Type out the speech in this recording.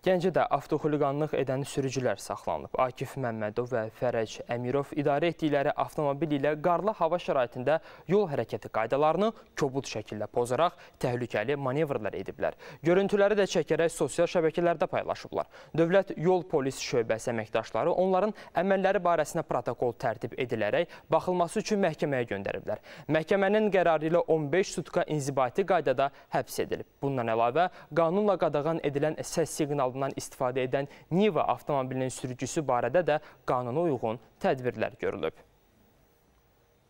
Gəncədə avtoxuliqanlıq edən sürücülər saxlanılıb. Akif Məmmədov və Fərəc Əmirov idarə etdikləri avtomobil ilə qarlı hava şəraitində yol hərəkəti qaydalarını kobud şəkildə pozaraq təhlükəli manevrlər ediblər. Görüntüləri də çəkərək sosial şəbəkələrdə paylaşıblar. Dövlət Yol Polis Şöbəsi əməkdaşları onların əməlləri barəsində protokol tərtib edilərək baxılması üçün məhkəməyə göndəriblər. Məhkəmənin qərarı ilə 15 sutka inzibati qaydada həbs edilib. Bundan əlavə, qanunla qadağan edilən səs siqnalı materialından istifadə edən Niva avtomobilinin sürücüsü barədə də qanuna uyğun tədbirlər görülüb.